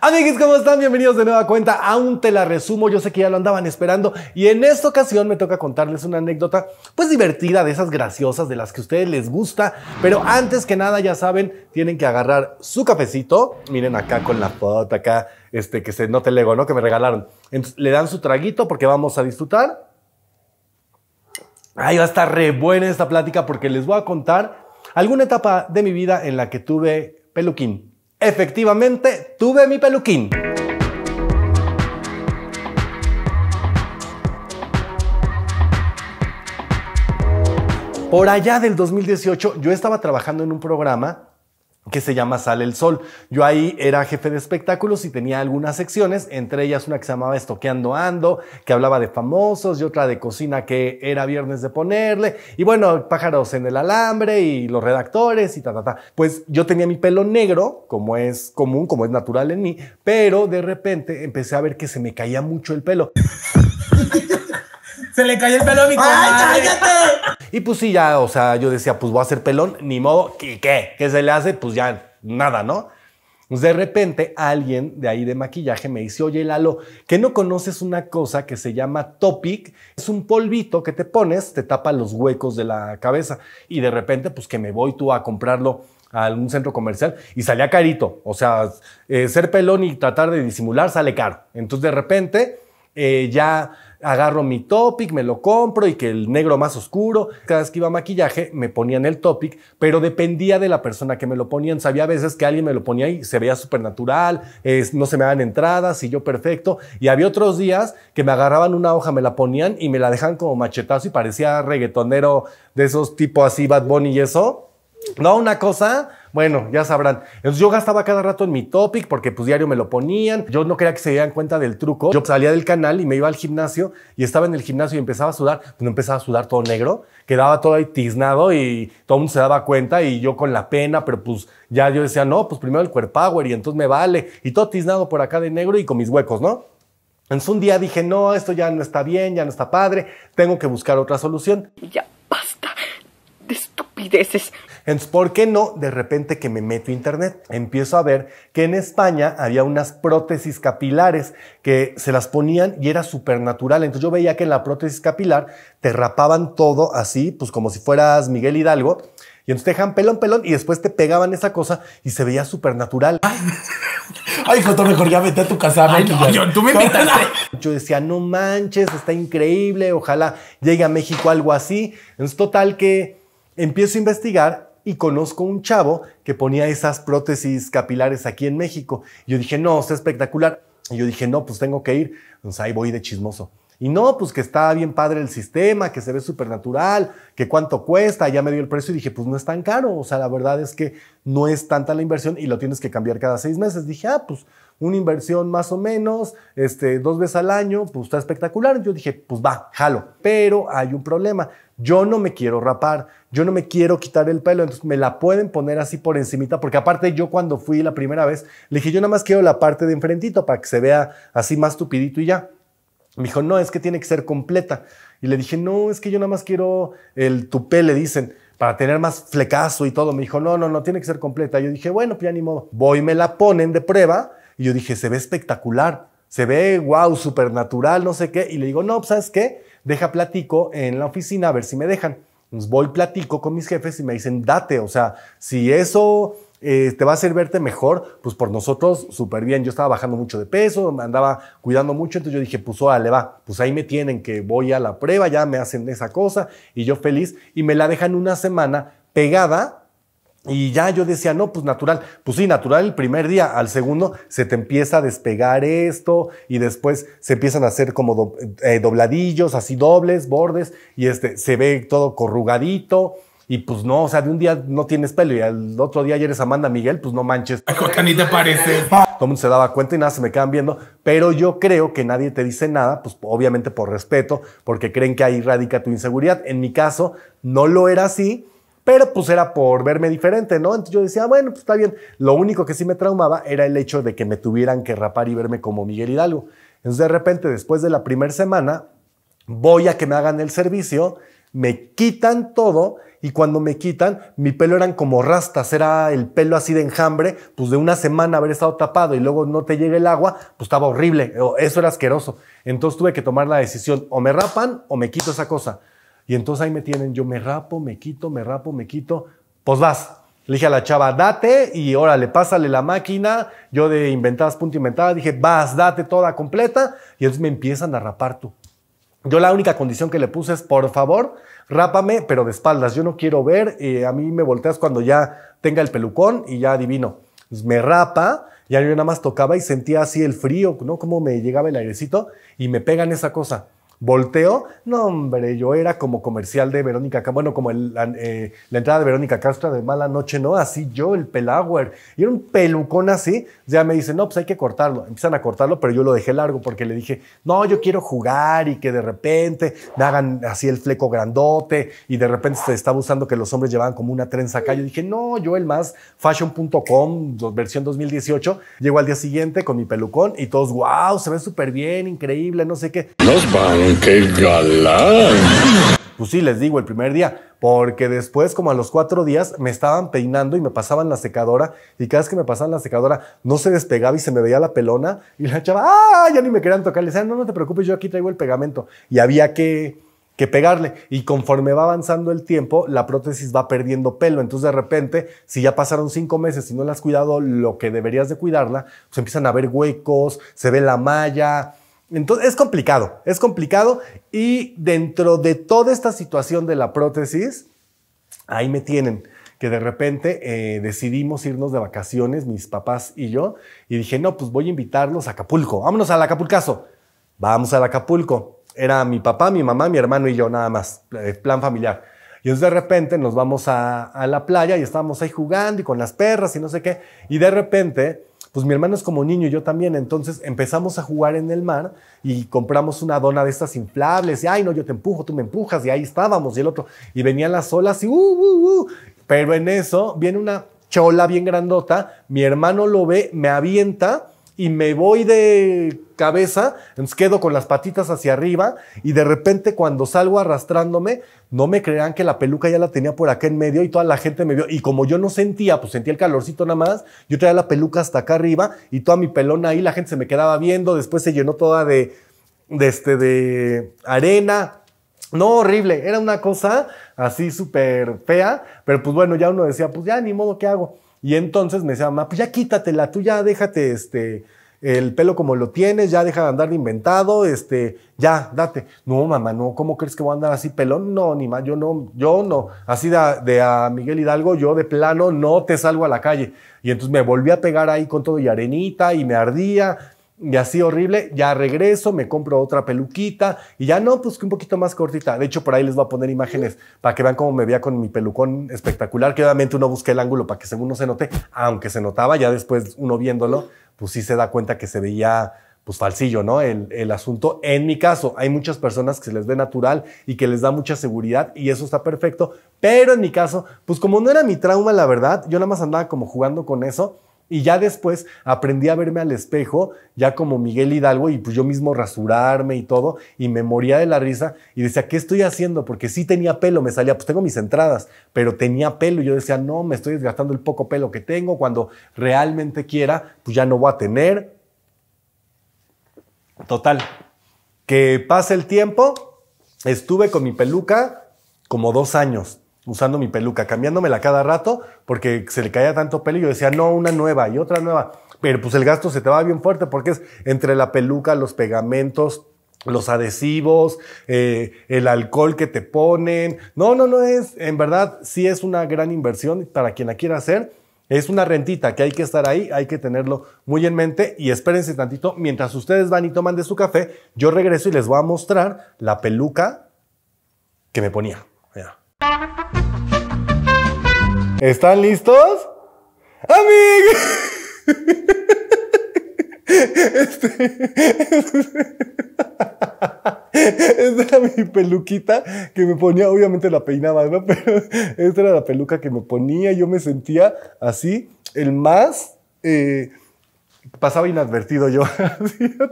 Amigos, ¿cómo están? Bienvenidos de nueva cuenta. Aún te la resumo, yo sé que ya lo andaban esperando y en esta ocasión me toca contarles una anécdota pues divertida, de esas graciosas, de las que a ustedes les gusta, pero antes que nada ya saben, tienen que agarrar su cafecito, miren acá con la foto, acá, este, que se note el ¿no? Que me regalaron. le dan su traguito porque vamos a disfrutar. Ahí va a estar re buena esta plática porque les voy a contar alguna etapa de mi vida en la que tuve peluquín. Efectivamente, tuve mi peluquín. Por allá del 2018 yo estaba trabajando en un programa que se llama Sale el Sol. Yo ahí era jefe de espectáculos y tenía algunas secciones, entre ellas una que se llamaba Estoqueando Ando, que hablaba de famosos, y otra de cocina que era viernes de ponerle, y bueno, pájaros en el alambre y los redactores y ta, ta, ta. Pues yo tenía mi pelo negro, como es común, como es natural en mí, pero de repente empecé a ver que se me caía mucho el pelo. Se le cayó el pelo a mi ¡Ay, cállate! Y pues sí, ya, o sea, yo decía, pues voy a ser pelón, ni modo, ¿y qué? ¿Qué se le hace? Pues ya, nada, ¿no? Pues de repente alguien de ahí de maquillaje me dice, oye Lalo, que no conoces una cosa que se llama Topic? Es un polvito que te pones, te tapa los huecos de la cabeza y de repente pues que me voy tú a comprarlo a algún centro comercial y salía carito. O sea, eh, ser pelón y tratar de disimular sale caro. Entonces de repente eh, ya agarro mi topic, me lo compro y que el negro más oscuro. Cada vez que iba a maquillaje me ponían el topic, pero dependía de la persona que me lo ponían. Sabía veces que alguien me lo ponía y se veía súper natural, no se me daban entradas y yo perfecto. Y había otros días que me agarraban una hoja, me la ponían y me la dejaban como machetazo y parecía reggaetonero de esos tipo así Bad Bunny y eso. No, una cosa bueno, ya sabrán. Entonces yo gastaba cada rato en mi topic porque pues diario me lo ponían. Yo no quería que se dieran cuenta del truco. Yo salía del canal y me iba al gimnasio y estaba en el gimnasio y empezaba a sudar. Pues empezaba a sudar todo negro. Quedaba todo ahí tiznado y todo el mundo se daba cuenta y yo con la pena, pero pues ya yo decía, no, pues primero el Power y entonces me vale. Y todo tiznado por acá de negro y con mis huecos, ¿no? Entonces un día dije, no, esto ya no está bien, ya no está padre, tengo que buscar otra solución. Ya basta de estupideces. Entonces, ¿por qué no de repente que me meto a internet? Empiezo a ver que en España había unas prótesis capilares que se las ponían y era supernatural. Entonces yo veía que en la prótesis capilar te rapaban todo así, pues como si fueras Miguel Hidalgo. Y entonces te dejan pelón, pelón y después te pegaban esa cosa y se veía supernatural. Ay. Ay, mejor ya vete a tu casa. Ay, yo, tú me Yo decía, no manches, está increíble. Ojalá llegue a México algo así. Entonces, total que empiezo a investigar y conozco un chavo que ponía esas prótesis capilares aquí en México. Y yo dije, no, está espectacular. Y yo dije, no, pues tengo que ir. Entonces ahí voy de chismoso. Y no, pues que está bien padre el sistema, que se ve súper natural, que cuánto cuesta, ya me dio el precio y dije, pues no es tan caro, o sea, la verdad es que no es tanta la inversión y lo tienes que cambiar cada seis meses. Dije, ah, pues una inversión más o menos, este, dos veces al año, pues está espectacular. Yo dije, pues va, jalo. Pero hay un problema. Yo no me quiero rapar, yo no me quiero quitar el pelo, entonces me la pueden poner así por encimita, porque aparte yo cuando fui la primera vez, le dije, yo nada más quiero la parte de enfrentito para que se vea así más tupidito y ya. Me dijo, no, es que tiene que ser completa. Y le dije, no, es que yo nada más quiero el tupé, le dicen, para tener más flecazo y todo. Me dijo, no, no, no, tiene que ser completa. Yo dije, bueno, pues ya ni modo. Voy, me la ponen de prueba y yo dije, se ve espectacular, se ve wow, supernatural, no sé qué. Y le digo, no, pues, ¿sabes qué? Deja platico en la oficina a ver si me dejan. voy, platico con mis jefes y me dicen, date, o sea, si eso eh, te va a hacer verte mejor, pues por nosotros súper bien. Yo estaba bajando mucho de peso, me andaba cuidando mucho, entonces yo dije, pues órale, va, pues ahí me tienen que voy a la prueba, ya me hacen esa cosa y yo feliz y me la dejan una semana pegada y ya yo decía, no, pues natural. Pues sí, natural el primer día. Al segundo se te empieza a despegar esto y después se empiezan a hacer como eh, dobladillos, así dobles, bordes, y este, se ve todo corrugadito. Y pues no, o sea, de un día no tienes pelo y al otro día ya eres Amanda Miguel, pues no manches. ni te parece. Todo el mundo se daba cuenta y nada, se me quedan viendo. Pero yo creo que nadie te dice nada, pues obviamente por respeto, porque creen que ahí radica tu inseguridad. En mi caso, no lo era así pero pues era por verme diferente, ¿no? Entonces yo decía, ah, bueno, pues está bien. Lo único que sí me traumaba era el hecho de que me tuvieran que rapar y verme como Miguel Hidalgo. Entonces de repente, después de la primera semana, voy a que me hagan el servicio, me quitan todo y cuando me quitan, mi pelo eran como rastas, era el pelo así de enjambre, pues de una semana haber estado tapado y luego no te llegue el agua, pues estaba horrible, eso era asqueroso. Entonces tuve que tomar la decisión, o me rapan o me quito esa cosa. Y entonces ahí me tienen, yo me rapo, me quito, me rapo, me quito. Pues vas. Le dije a la chava, date y órale, pásale la máquina. Yo de inventadas, punto inventada, dije, vas, date toda completa. Y entonces me empiezan a rapar tú. Yo la única condición que le puse es, por favor, rápame, pero de espaldas. Yo no quiero ver, eh, a mí me volteas cuando ya tenga el pelucón y ya adivino. me rapa, ya yo nada más tocaba y sentía así el frío, ¿no? Como me llegaba el airecito y me pegan esa cosa. Volteo, no hombre, yo era como comercial de Verónica, bueno, como eh, la, entrada de Verónica Castro de Mala Noche, no, así yo, el pelaguer y era un pelucón así, ya me dicen, no, pues hay que cortarlo, empiezan a cortarlo, pero yo lo dejé largo porque le dije, no, yo quiero jugar y que de repente me hagan así el fleco grandote y de repente se estaba usando que los hombres llevaban como una trenza acá, yo dije, no, yo el más fashion.com, versión 2018, llego al día siguiente con mi pelucón y todos, wow, se ve súper bien, increíble, no sé qué. Los qué galán. Pues sí, les digo, el primer día, porque después, como a los cuatro días, me estaban peinando y me pasaban la secadora, y cada vez que me pasaban la secadora, no se despegaba y se me veía la pelona, y la chava, ¡ah! Ya ni me querían tocar, le decía no, no te preocupes, yo aquí traigo el pegamento. Y había que, que pegarle. Y conforme va avanzando el tiempo, la prótesis va perdiendo pelo. Entonces, de repente, si ya pasaron cinco meses y no la has cuidado lo que deberías de cuidarla, se pues empiezan a ver huecos, se ve la malla, entonces es complicado, es complicado y dentro de toda esta situación de la prótesis, ahí me tienen que de repente eh, decidimos irnos de vacaciones, mis papás y yo, y dije, no, pues voy a invitarlos a Acapulco, vámonos al Acapulcazo, vamos al Acapulco. Era mi papá, mi mamá, mi hermano y yo nada más, eh, plan familiar. Y entonces de repente nos vamos a, a la playa y estábamos ahí jugando y con las perras y no sé qué, y de repente pues mi hermano es como niño y yo también. Entonces empezamos a jugar en el mar y compramos una dona de estas inflables y, ay, no, yo te empujo, tú me empujas y ahí estábamos y el otro. Y venían las olas y, uh, uh, uh". Pero en eso viene una chola bien grandota, mi hermano lo ve, me avienta y me voy de cabeza, entonces quedo con las patitas hacia arriba y de repente cuando salgo arrastrándome, no me crean que la peluca ya la tenía por acá en medio y toda la gente me vio y como yo no sentía, pues sentía el calorcito nada más, yo traía la peluca hasta acá arriba y toda mi pelona ahí, la gente se me quedaba viendo, después se llenó toda de, este, de arena. No, horrible, era una cosa así súper fea, pero pues bueno, ya uno decía, pues ya ni modo, ¿qué hago? Y entonces me decía, mamá, pues ya quítatela, tú ya déjate este, el pelo como lo tienes, ya deja de andar inventado, este, ya, date. No, mamá, no, ¿cómo crees que voy a andar así pelón? No, ni más, yo no, yo no. Así de a Miguel Hidalgo, yo de plano no te salgo a la calle. Y entonces me volví a pegar ahí con todo y arenita y me ardía y así horrible, ya regreso, me compro otra peluquita y ya no, pues que un poquito más cortita. De hecho, por ahí les voy a poner imágenes para que vean cómo me veía con mi pelucón espectacular, que obviamente uno busque el ángulo para que según no se note, aunque se notaba, ya después uno viéndolo, pues sí se da cuenta que se veía pues falsillo, ¿no? El, el asunto. En mi caso, hay muchas personas que se les ve natural y que les da mucha seguridad y eso está perfecto, pero en mi caso, pues como no era mi trauma, la verdad, yo nada más andaba como jugando con eso y ya después aprendí a verme al espejo, ya como Miguel Hidalgo, y pues yo mismo rasurarme y todo, y me moría de la risa y decía, ¿qué estoy haciendo? Porque sí tenía pelo, me salía, pues tengo mis entradas, pero tenía pelo. Y yo decía, no, me estoy desgastando el poco pelo que tengo, cuando realmente quiera, pues ya no voy a tener. Total, que pase el tiempo, estuve con mi peluca como dos años, usando mi peluca, cambiándomela cada rato porque se le caía tanto pelo y yo decía, no, una nueva y otra nueva. Pero pues el gasto se te va bien fuerte porque es entre la peluca, los pegamentos, los adhesivos, eh, el alcohol que te ponen. No, no, no es, en verdad, sí es una gran inversión para quien la quiera hacer. Es una rentita que hay que estar ahí, hay que tenerlo muy en mente y espérense tantito. Mientras ustedes van y toman de su café, yo regreso y les voy a mostrar la peluca que me ponía. ¿Están listos? amigo. Este, este, esta era mi peluquita que me ponía, obviamente la peinaba, ¿no? Pero esta era la peluca que me ponía, yo me sentía así, el más... Eh, pasaba inadvertido yo.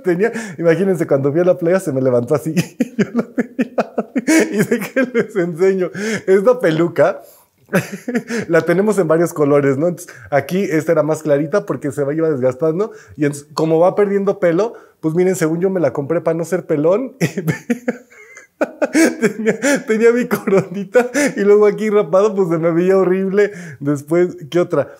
tenía, imagínense, cuando vi a la playa se me levantó así. y sé que les enseño. Esta peluca la tenemos en varios colores, ¿no? aquí esta era más clarita porque se va iba desgastando y como va perdiendo pelo, pues miren, según yo me la compré para no ser pelón. Tenía, tenía, mi coronita y luego aquí rapado, pues se me veía horrible. Después, ¿qué otra?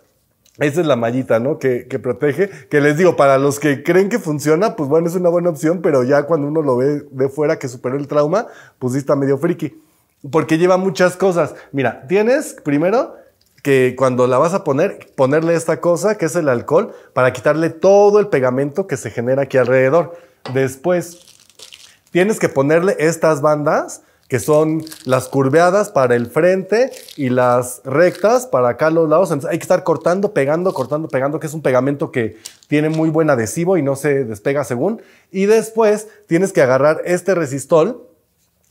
Esa es la mallita, ¿no? Que, protege. Que les digo, para los que creen que funciona, pues bueno, es una buena opción, pero ya cuando uno lo ve de fuera que superó el trauma, pues está medio friki. Porque lleva muchas cosas. Mira, tienes primero que cuando la vas a poner, ponerle esta cosa que es el alcohol para quitarle todo el pegamento que se genera aquí alrededor. Después, tienes que ponerle estas bandas que son las curveadas para el frente y las rectas para acá a los lados. Entonces hay que estar cortando, pegando, cortando, pegando, que es un pegamento que tiene muy buen adhesivo y no se despega según. Y después tienes que agarrar este resistol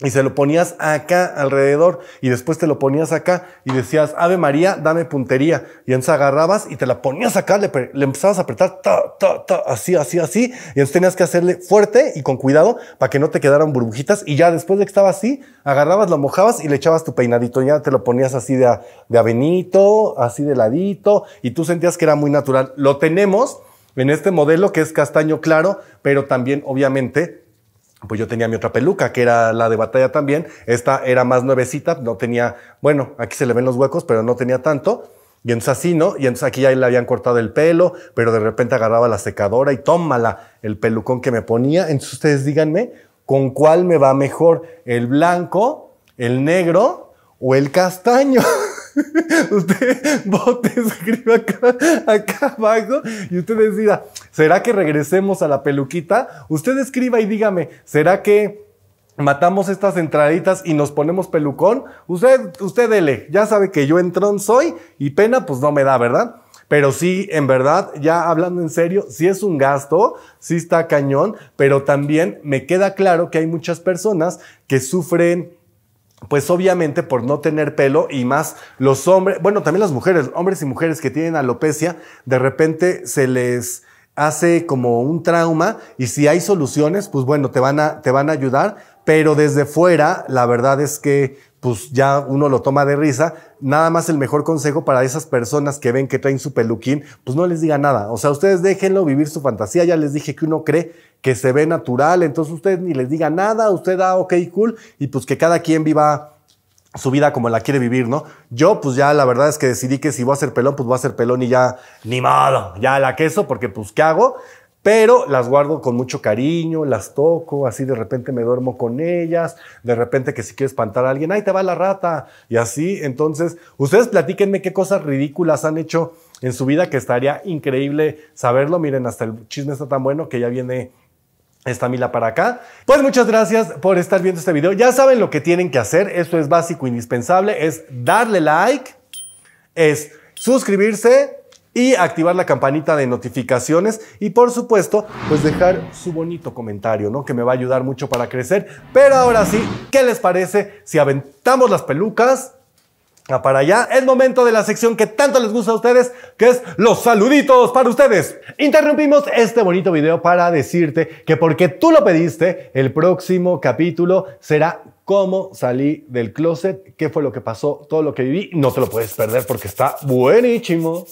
y se lo ponías acá alrededor y después te lo ponías acá y decías, Ave María, dame puntería. Y entonces agarrabas y te la ponías acá, le, le empezabas a apretar, ta, ta, ta, así, así, así. Y entonces tenías que hacerle fuerte y con cuidado para que no te quedaran burbujitas. Y ya después de que estaba así, agarrabas, lo mojabas y le echabas tu peinadito. Y Ya te lo ponías así de, de avenito, así de ladito. Y tú sentías que era muy natural. Lo tenemos en este modelo que es castaño claro, pero también obviamente pues yo tenía mi otra peluca, que era la de batalla también. Esta era más nuevecita, no tenía, bueno, aquí se le ven los huecos, pero no tenía tanto. Y entonces así, ¿no? Y entonces aquí ya le habían cortado el pelo, pero de repente agarraba la secadora y tómala el pelucón que me ponía. Entonces ustedes díganme, ¿con cuál me va mejor? ¿El blanco, el negro o el castaño? usted vote, escriba acá, acá, abajo y usted decida, ¿será que regresemos a la peluquita? Usted escriba y dígame, ¿será que matamos estas entraditas y nos ponemos pelucón? Usted, usted dele, ya sabe que yo entrón soy y pena pues no me da, ¿verdad? Pero sí, en verdad, ya hablando en serio, sí es un gasto, sí está cañón, pero también me queda claro que hay muchas personas que sufren pues obviamente por no tener pelo y más los hombres, bueno, también las mujeres, hombres y mujeres que tienen alopecia, de repente se les hace como un trauma y si hay soluciones, pues bueno, te van a, te van a ayudar, pero desde fuera la verdad es que pues ya uno lo toma de risa. Nada más el mejor consejo para esas personas que ven que traen su peluquín, pues no les diga nada. O sea, ustedes déjenlo vivir su fantasía. Ya les dije que uno cree que se ve natural, entonces ustedes ni les diga nada, usted da ah, ok, cool, y pues que cada quien viva su vida como la quiere vivir, ¿no? Yo, pues ya la verdad es que decidí que si voy a ser pelón, pues voy a ser pelón y ya, ni modo, ya la queso, porque pues ¿qué hago? pero las guardo con mucho cariño, las toco, así de repente me duermo con ellas, de repente que si quiero espantar a alguien, ahí te va la rata, y así. Entonces, ustedes platíquenme qué cosas ridículas han hecho en su vida, que estaría increíble saberlo. Miren, hasta el chisme está tan bueno que ya viene esta Mila para acá. Pues muchas gracias por estar viendo este video. Ya saben lo que tienen que hacer, esto es básico, indispensable, es darle like, es suscribirse, y activar la campanita de notificaciones y por supuesto, pues dejar su bonito comentario, ¿no? Que me va a ayudar mucho para crecer. Pero ahora sí, ¿qué les parece si aventamos las pelucas? A para allá, es momento de la sección que tanto les gusta a ustedes, que es los saluditos para ustedes. Interrumpimos este bonito video para decirte que porque tú lo pediste, el próximo capítulo será cómo salí del closet, qué fue lo que pasó, todo lo que viví. No te lo puedes perder porque está buenísimo.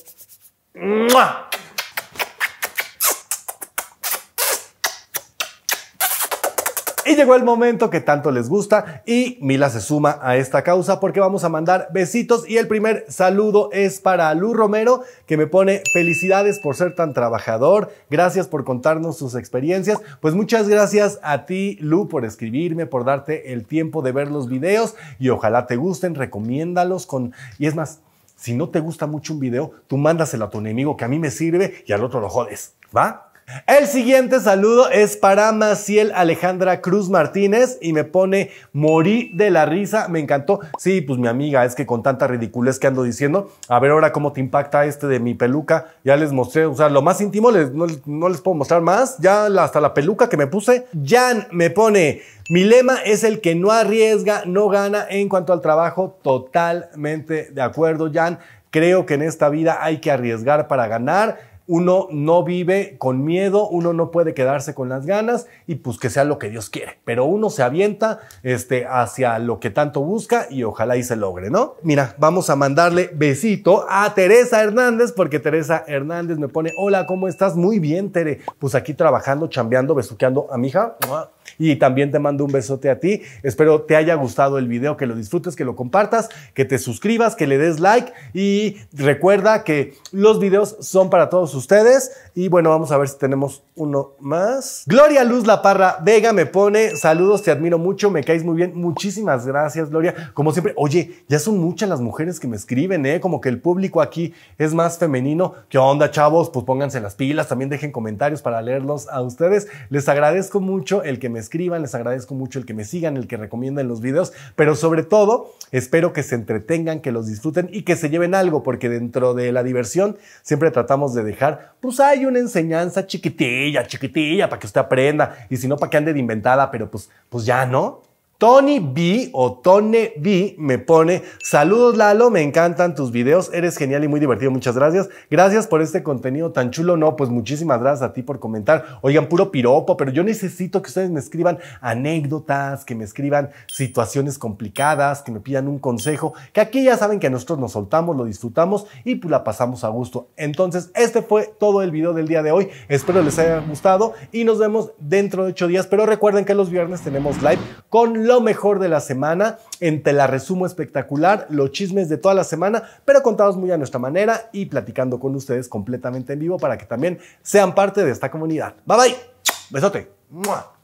Y llegó el momento que tanto les gusta y Mila se suma a esta causa porque vamos a mandar besitos y el primer saludo es para Lu Romero que me pone felicidades por ser tan trabajador, gracias por contarnos sus experiencias, pues muchas gracias a ti Lu por escribirme, por darte el tiempo de ver los videos y ojalá te gusten, recomiéndalos con... Y es más, si no te gusta mucho un video, tú mándaselo a tu enemigo que a mí me sirve y al otro lo jodes. ¿Va? El siguiente saludo es para Maciel Alejandra Cruz Martínez y me pone morí de la risa, me encantó. Sí, pues mi amiga, es que con tanta ridiculez que ando diciendo, a ver ahora cómo te impacta este de mi peluca, ya les mostré, o sea, lo más íntimo les, no, no les puedo mostrar más, ya hasta la peluca que me puse. Jan me pone, mi lema es el que no arriesga, no gana en cuanto al trabajo, totalmente de acuerdo, Jan. Creo que en esta vida hay que arriesgar para ganar uno no vive con miedo, uno no puede quedarse con las ganas y pues que sea lo que Dios quiere. Pero uno se avienta este, hacia lo que tanto busca y ojalá y se logre, ¿no? Mira, vamos a mandarle besito a Teresa Hernández porque Teresa Hernández me pone, hola, ¿cómo estás? Muy bien, Tere. Pues aquí trabajando, chambeando, besuqueando a mi hija. Y también te mando un besote a ti. Espero te haya gustado el video, que lo disfrutes, que lo compartas, que te suscribas, que le des like y recuerda que los videos son para todos sus ustedes. Y bueno, vamos a ver si tenemos uno más. Gloria Luz La Parra Vega me pone, saludos, te admiro mucho, me caes muy bien. Muchísimas gracias, Gloria. Como siempre, oye, ya son muchas las mujeres que me escriben, ¿eh? Como que el público aquí es más femenino. ¿Qué onda, chavos? Pues pónganse las pilas, también dejen comentarios para leerlos a ustedes. Les agradezco mucho el que me escriban, les agradezco mucho el que me sigan, el que recomienden los videos, pero sobre todo, espero que se entretengan, que los disfruten y que se lleven algo, porque dentro de la diversión siempre tratamos de dejar pues hay una enseñanza chiquitilla, chiquitilla, para que usted aprenda, y si no, para que ande de inventada, pero pues, pues ya, ¿no? Tony B o Tone B me pone, saludos Lalo, me encantan tus videos, eres genial y muy divertido, muchas gracias. Gracias por este contenido tan chulo, no, pues muchísimas gracias a ti por comentar. Oigan, puro piropo, pero yo necesito que ustedes me escriban anécdotas, que me escriban situaciones complicadas, que me pidan un consejo, que aquí ya saben que nosotros nos soltamos, lo disfrutamos y pues, la pasamos a gusto. Entonces, este fue todo el video del día de hoy, espero les haya gustado y nos vemos dentro de ocho días, pero recuerden que los viernes tenemos live con lo mejor de la semana en Te la resumo espectacular, los chismes de toda la semana, pero contados muy a nuestra manera y platicando con ustedes completamente en vivo para que también sean parte de esta comunidad. Bye bye. Besote.